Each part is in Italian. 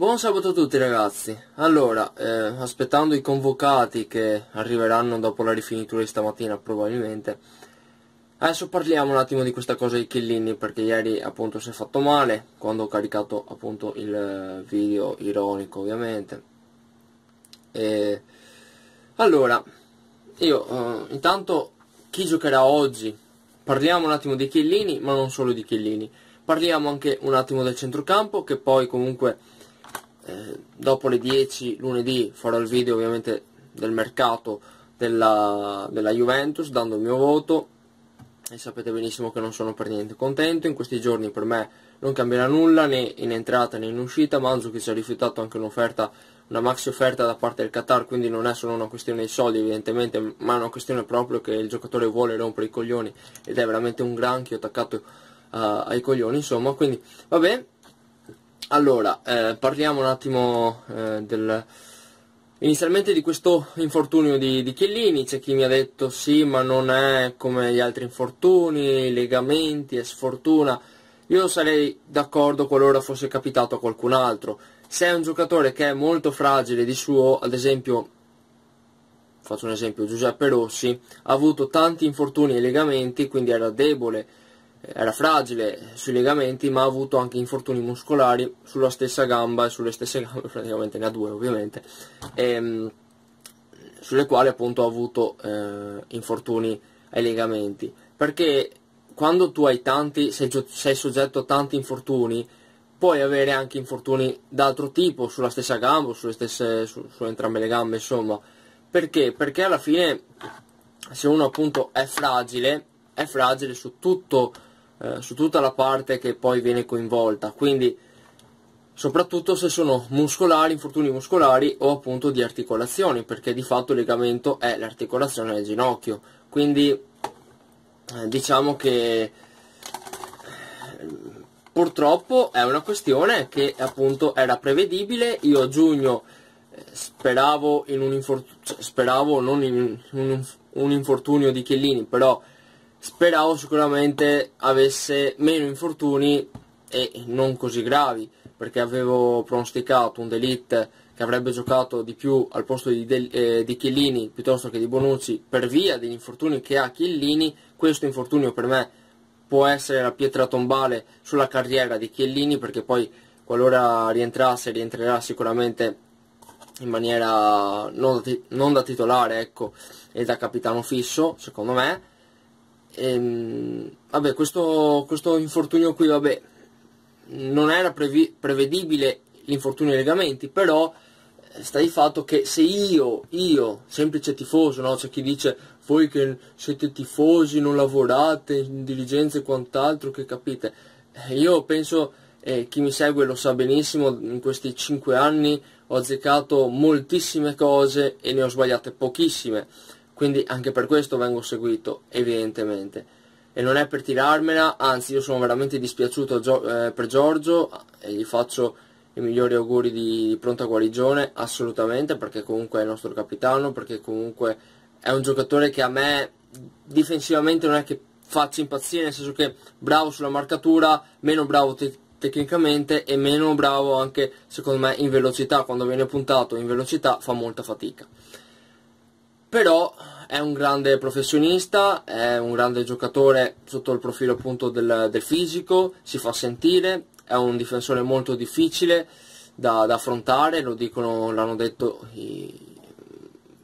Buon sabato a tutti ragazzi, allora eh, aspettando i convocati che arriveranno dopo la rifinitura di stamattina probabilmente Adesso parliamo un attimo di questa cosa di Chillini perché ieri appunto si è fatto male quando ho caricato appunto il eh, video ironico ovviamente e... Allora, io eh, intanto chi giocherà oggi? Parliamo un attimo di Chillini ma non solo di Chillini Parliamo anche un attimo del centrocampo che poi comunque eh, dopo le 10 lunedì farò il video ovviamente del mercato della, della Juventus dando il mio voto e sapete benissimo che non sono per niente contento in questi giorni per me non cambierà nulla né in entrata né in uscita Manzo che si è rifiutato anche un'offerta una maxi offerta da parte del Qatar quindi non è solo una questione di soldi evidentemente ma è una questione proprio che il giocatore vuole rompere i coglioni ed è veramente un granchio attaccato uh, ai coglioni insomma quindi vabbè allora, eh, parliamo un attimo eh, del, inizialmente di questo infortunio di, di Chiellini, c'è chi mi ha detto sì ma non è come gli altri infortuni, legamenti, è sfortuna, io sarei d'accordo qualora fosse capitato a qualcun altro, se è un giocatore che è molto fragile di suo, ad esempio, faccio un esempio, Giuseppe Rossi, ha avuto tanti infortuni e legamenti, quindi era debole, era fragile sui legamenti ma ha avuto anche infortuni muscolari sulla stessa gamba e sulle stesse gambe praticamente ne ha due ovviamente e, ehm, sulle quali appunto ha avuto eh, infortuni ai legamenti perché quando tu hai tanti sei, sei soggetto a tanti infortuni puoi avere anche infortuni d'altro tipo sulla stessa gamba o sulle stesse, su, su entrambe le gambe insomma perché? perché alla fine se uno appunto è fragile è fragile su tutto eh, su tutta la parte che poi viene coinvolta, quindi soprattutto se sono muscolari, infortuni muscolari o appunto di articolazioni, perché di fatto il legamento è l'articolazione del ginocchio, quindi eh, diciamo che eh, purtroppo è una questione che appunto era prevedibile, io a giugno eh, speravo, in un, cioè, speravo non in un, un infortunio di Chiellini, però speravo sicuramente avesse meno infortuni e non così gravi perché avevo pronosticato un delete che avrebbe giocato di più al posto di, del, eh, di Chiellini piuttosto che di Bonucci per via degli infortuni che ha Chiellini questo infortunio per me può essere la pietra tombale sulla carriera di Chiellini perché poi qualora rientrasse rientrerà sicuramente in maniera non da, non da titolare ecco, e da capitano fisso secondo me Ehm, vabbè, questo, questo, infortunio qui, vabbè, non era prevedibile l'infortunio ai legamenti, però eh, sta di fatto che se io, io, semplice tifoso, no? c'è chi dice voi che siete tifosi, non lavorate in dirigenza e quant'altro, che capite, eh, io penso, eh, chi mi segue lo sa benissimo, in questi 5 anni ho azzeccato moltissime cose e ne ho sbagliate pochissime quindi anche per questo vengo seguito evidentemente e non è per tirarmela anzi io sono veramente dispiaciuto eh, per Giorgio e gli faccio i migliori auguri di pronta guarigione assolutamente perché comunque è il nostro capitano perché comunque è un giocatore che a me difensivamente non è che faccia impazzire nel senso che bravo sulla marcatura meno bravo te tecnicamente e meno bravo anche secondo me in velocità quando viene puntato in velocità fa molta fatica però è un grande professionista, è un grande giocatore sotto il profilo appunto del, del fisico, si fa sentire, è un difensore molto difficile da, da affrontare, lo dicono, l'hanno detto i,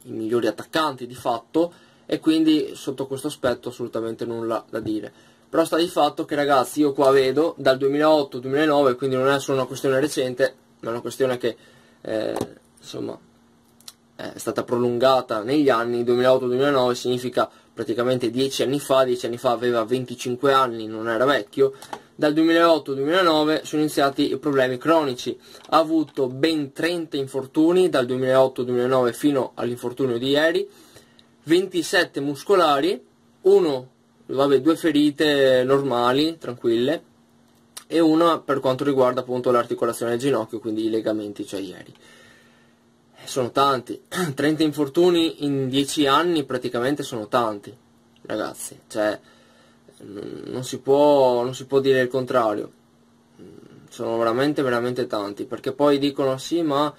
i migliori attaccanti di fatto e quindi sotto questo aspetto assolutamente nulla da dire. Però sta di fatto che ragazzi io qua vedo dal 2008-2009, quindi non è solo una questione recente, ma è una questione che eh, insomma è stata prolungata negli anni 2008-2009 significa praticamente 10 anni fa 10 anni fa aveva 25 anni non era vecchio dal 2008-2009 sono iniziati i problemi cronici ha avuto ben 30 infortuni dal 2008-2009 fino all'infortunio di ieri 27 muscolari uno vabbè, due ferite normali tranquille e una per quanto riguarda appunto l'articolazione del ginocchio quindi i legamenti cioè ieri sono tanti. 30 infortuni in 10 anni praticamente sono tanti, ragazzi. Cioè, non si può, non si può dire il contrario. Mm, sono veramente, veramente tanti. Perché poi dicono sì, ma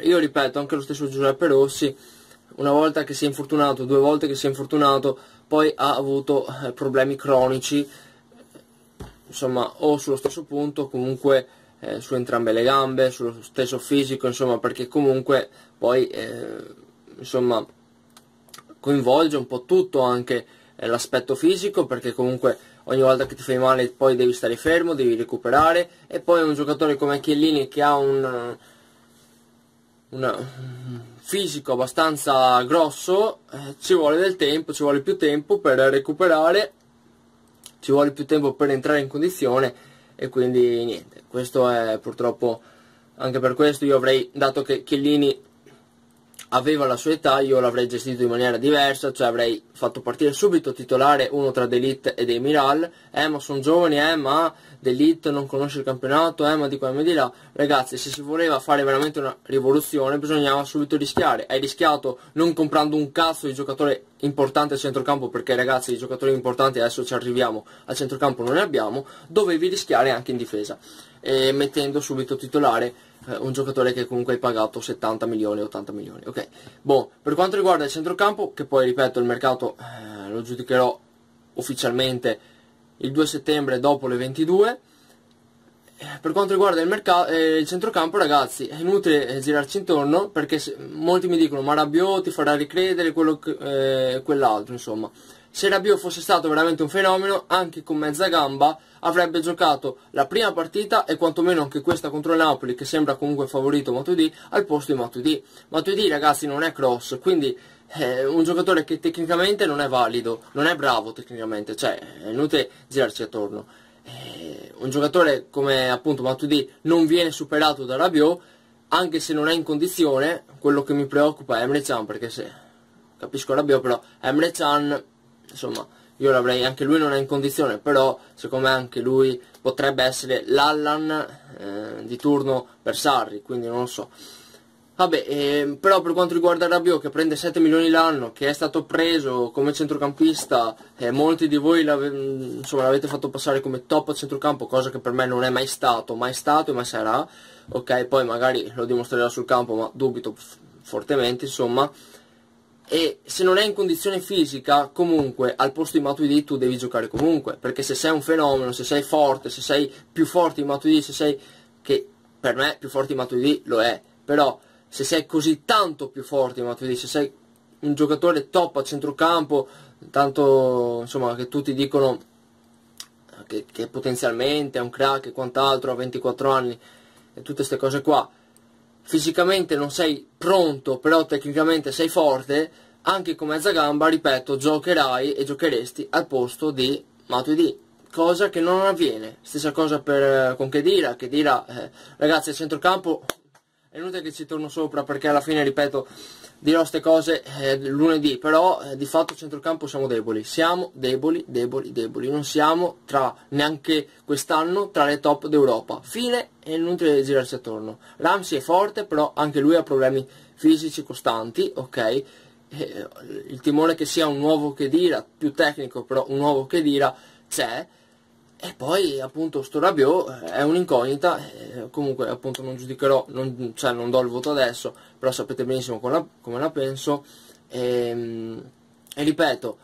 io ripeto, anche lo stesso Giuseppe Rossi, una volta che si è infortunato, due volte che si è infortunato, poi ha avuto eh, problemi cronici, insomma, o sullo stesso punto, comunque eh, su entrambe le gambe, sullo stesso fisico, insomma, perché comunque poi eh, insomma, coinvolge un po' tutto anche eh, l'aspetto fisico, perché comunque ogni volta che ti fai male poi devi stare fermo, devi recuperare, e poi un giocatore come Chiellini che ha un, un fisico abbastanza grosso, eh, ci vuole del tempo, ci vuole più tempo per recuperare, ci vuole più tempo per entrare in condizione, e quindi niente questo è purtroppo anche per questo io avrei dato che Chiellini aveva la sua età io l'avrei gestito in maniera diversa, cioè avrei fatto partire subito titolare uno tra D'Elite ed Emiral, eh ma sono giovani, eh ma D'Elite non conosce il campionato, eh ma di qua e di là, ragazzi se si voleva fare veramente una rivoluzione bisognava subito rischiare, hai rischiato non comprando un cazzo di giocatore importante a centrocampo perché ragazzi i giocatori importanti adesso ci arriviamo, a centrocampo non ne abbiamo, dovevi rischiare anche in difesa, mettendo subito titolare eh, un giocatore che comunque hai pagato 70 milioni, 80 milioni. Ok, boh, per quanto riguarda il centrocampo, che poi ripeto il mercato eh, lo giudicherò ufficialmente il 2 settembre dopo le 22. Eh, per quanto riguarda il, eh, il centrocampo ragazzi è inutile eh, girarci intorno perché molti mi dicono ma Rabiot ti farà ricredere quello che, quell'altro insomma se Rabiot fosse stato veramente un fenomeno, anche con mezza gamba, avrebbe giocato la prima partita e quantomeno anche questa contro il Napoli, che sembra comunque favorito Matuidi, al posto di Matuidi. Matuidi, ragazzi, non è cross, quindi è eh, un giocatore che tecnicamente non è valido, non è bravo tecnicamente, cioè è inutile girarci attorno. Eh, un giocatore come appunto Matuidi non viene superato da Rabiot, anche se non è in condizione, quello che mi preoccupa è Emre Can, perché se capisco Rabiot, però Emre Can insomma, io l'avrei, anche lui non è in condizione, però secondo me anche lui potrebbe essere l'Allan eh, di turno per Sarri, quindi non lo so. Vabbè, eh, però per quanto riguarda Rabiot che prende 7 milioni l'anno, che è stato preso come centrocampista, eh, molti di voi l'avete fatto passare come top a centrocampo, cosa che per me non è mai stato, mai stato e mai sarà, ok, poi magari lo dimostrerà sul campo, ma dubito fortemente, insomma, e se non è in condizione fisica comunque al posto di Matuidi tu devi giocare comunque perché se sei un fenomeno, se sei forte, se sei più forte di Matuidi, se sei che per me più forte di Matuidi lo è però se sei così tanto più forte di Matuidi, se sei un giocatore top a centrocampo tanto insomma che tutti dicono che, che potenzialmente è un crack e quant'altro a 24 anni e tutte queste cose qua fisicamente non sei pronto, però tecnicamente sei forte, anche con mezza gamba, ripeto, giocherai e giocheresti al posto di Matuidi cosa che non avviene. Stessa cosa per, eh, con Kedira, Kedira, eh, ragazzi, a centrocampo è inutile che ci torno sopra perché alla fine, ripeto, dirò queste cose eh, lunedì, però eh, di fatto centrocampo siamo deboli, siamo deboli, deboli, deboli, non siamo tra, neanche quest'anno tra le top d'Europa, fine e inutile girarsi attorno, Ramsey è forte però anche lui ha problemi fisici costanti, ok, eh, il timore che sia un nuovo dira, più tecnico però un nuovo dira c'è, e poi appunto sto Rabiot eh, è un'incognita, eh, comunque appunto non giudicherò, non, cioè non do il voto adesso, però sapete benissimo come la, come la penso. E, ehm, e, ripeto,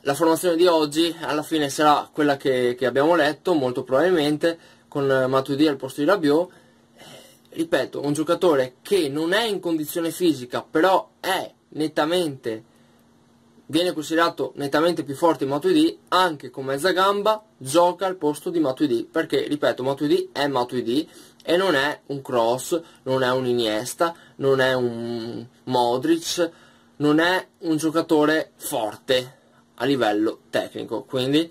la formazione di oggi alla fine sarà quella che, che abbiamo letto, molto probabilmente, con Matuidi al posto di Rabiot. Eh, ripeto, un giocatore che non è in condizione fisica, però è nettamente viene considerato nettamente più forte Matuidi anche con mezza gamba gioca al posto di Matuidi perché ripeto Matuidi è Matuidi e non è un cross, non è un Iniesta, non è un Modric, non è un giocatore forte a livello tecnico, quindi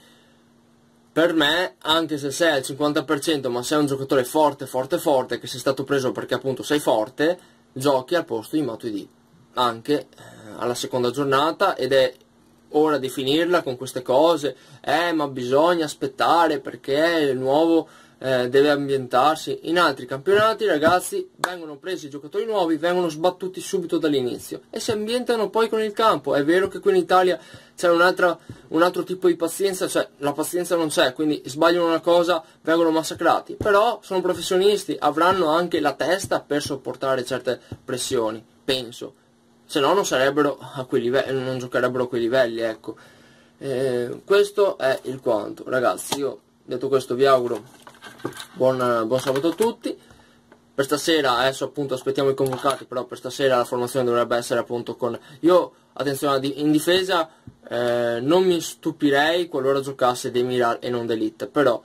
per me, anche se sei al 50%, ma sei un giocatore forte, forte, forte, che sei stato preso perché appunto sei forte, giochi al posto di Matuidi anche eh, alla seconda giornata ed è ora di finirla con queste cose, eh ma bisogna aspettare perché il nuovo eh, deve ambientarsi. In altri campionati ragazzi vengono presi i giocatori nuovi, vengono sbattuti subito dall'inizio e si ambientano poi con il campo. È vero che qui in Italia c'è un altro tipo di pazienza, cioè la pazienza non c'è, quindi sbagliano una cosa, vengono massacrati, però sono professionisti, avranno anche la testa per sopportare certe pressioni, penso se no non sarebbero a quei livelli, eh, non giocherebbero a quei livelli, ecco. Eh, questo è il quanto, ragazzi, io detto questo vi auguro buon, buon sabato a tutti. Per stasera, adesso appunto aspettiamo i convocati, però per stasera la formazione dovrebbe essere appunto con... Io, attenzione, in difesa eh, non mi stupirei qualora giocasse De Miral e non Delite, però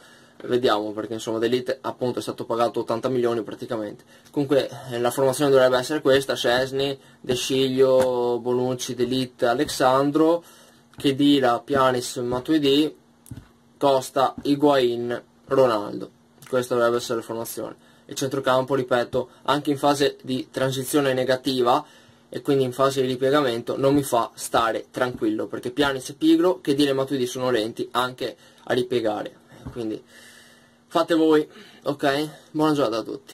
vediamo perché insomma Delete appunto è stato pagato 80 milioni praticamente comunque eh, la formazione dovrebbe essere questa Cesni, De Sciglio, Bonucci, Delete, Alexandro Chedira, Pianis, Matuidi Costa, Higuain, Ronaldo questa dovrebbe essere la formazione il centrocampo ripeto anche in fase di transizione negativa e quindi in fase di ripiegamento non mi fa stare tranquillo perché Pianis e Pigro, Chedira e Matuidi sono lenti anche a ripiegare quindi fate voi, ok? Buona giornata a tutti.